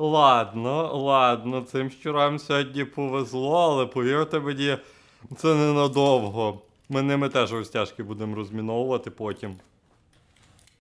Ладно, ладно, цим щурам сьогодні повезло, але повірте мені, це ненадовго. Ми ними теж розтяжки будемо розміновувати потім.